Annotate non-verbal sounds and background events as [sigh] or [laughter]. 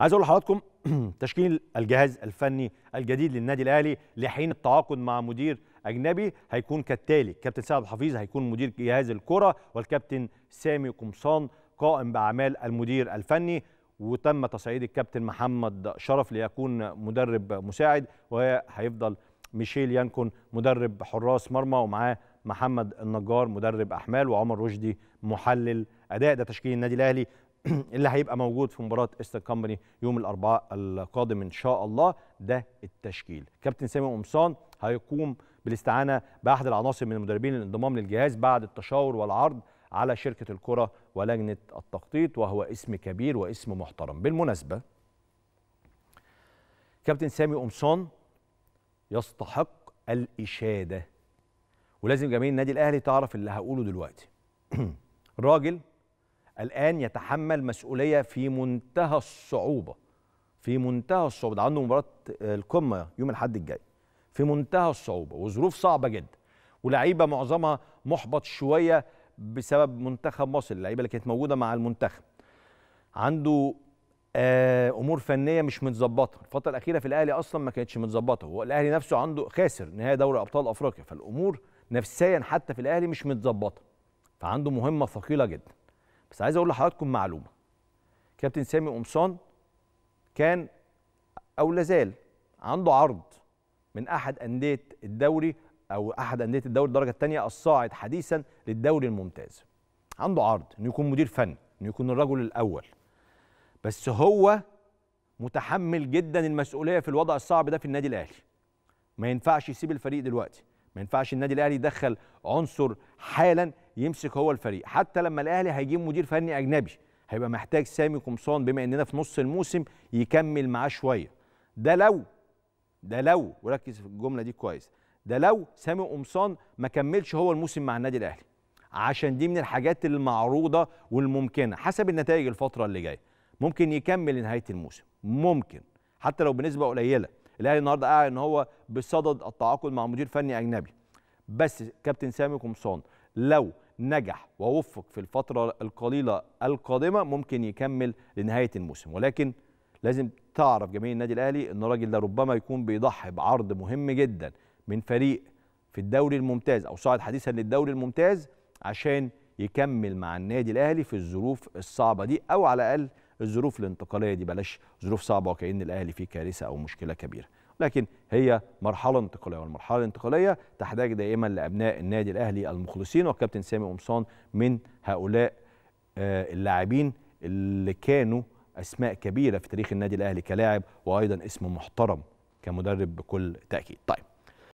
عايز اقول لحضراتكم [clears throat] تشكيل الجهاز الفني الجديد للنادي الاهلي لحين التعاقد مع مدير اجنبي هيكون كالتالي كابتن سعد حفيظ هيكون مدير جهاز الكره والكابتن سامي قمصان قائم باعمال المدير الفني وتم تصعيد الكابتن محمد شرف ليكون مدرب مساعد وهيفضل ميشيل يانكون مدرب حراس مرمى ومعاه محمد النجار مدرب احمال وعمر رشدي محلل اداء ده تشكيل النادي الاهلي [clears throat] اللي هيبقى موجود في مباراه ايسترن كومباني يوم الاربعاء القادم ان شاء الله ده التشكيل كابتن سامي قمصان هيقوم بالاستعانه باحد العناصر من المدربين للانضمام للجهاز بعد التشاور والعرض على شركه الكره ولجنه التخطيط وهو اسم كبير واسم محترم بالمناسبه كابتن سامي قمصان يستحق الاشاده ولازم جماهير النادي الاهلي تعرف اللي هقوله دلوقتي [clears throat] راجل الآن يتحمل مسؤولية في منتهى الصعوبة في منتهى الصعوبة ده عنده مباراة آه، القمة يوم الأحد الجاي في منتهى الصعوبة وظروف صعبة جدا ولعيبة معظمها محبط شوية بسبب منتخب مصر اللعيبة اللي كانت موجودة مع المنتخب عنده آه، امور فنيه مش متظبطه الفتره الاخيره في الاهلي اصلا ما كانتش متظبطه هو الاهلي نفسه عنده خاسر نهائي دوري ابطال افريقيا فالامور نفسيا حتى في الاهلي مش متظبطه فعنده مهمه ثقيله جدا بس عايز اقول لحضراتكم معلومه كابتن سامي قمصان كان او لازال عنده عرض من احد انديه الدوري او احد انديه الدوري الدرجه الثانيه الصاعد حديثا للدوري الممتاز عنده عرض انه يكون مدير فني انه يكون الرجل الاول بس هو متحمل جدا المسؤوليه في الوضع الصعب ده في النادي الاهلي ما ينفعش يسيب الفريق دلوقتي ما ينفعش النادي الاهلي يدخل عنصر حالا يمسك هو الفريق حتى لما الاهلي هيجيب مدير فني اجنبي هيبقى محتاج سامي قمصان بما اننا في نص الموسم يكمل معاه شويه ده لو ده لو وركز في الجمله دي كويس ده لو سامي قمصان ما كملش هو الموسم مع النادي الاهلي عشان دي من الحاجات المعروضه والممكنه حسب النتائج الفتره اللي جايه ممكن يكمل نهايه الموسم ممكن حتى لو بنسبه قليله الاهلي النهارده قاعد ان هو بصدد التعاقد مع مدير فني اجنبي بس كابتن سامي قمصان لو نجح ووفق في الفترة القليلة القادمة ممكن يكمل لنهاية الموسم ولكن لازم تعرف جميع النادي الأهلي أن الراجل ده ربما يكون بيضحي بعرض مهم جدا من فريق في الدوري الممتاز أو صعد حديثا للدوري الممتاز عشان يكمل مع النادي الأهلي في الظروف الصعبة دي أو على الأقل الظروف الانتقالية دي بلاش ظروف صعبة وكأن الأهلي فيه كارثة أو مشكلة كبيرة لكن هي مرحلة انتقالية والمرحلة الانتقالية تحتاج دائما لأبناء النادي الأهلي المخلصين والكابتن سامي قمصان من هؤلاء آه، اللاعبين اللي كانوا أسماء كبيرة في تاريخ النادي الأهلي كلاعب وأيضا اسم محترم كمدرب بكل تأكيد طيب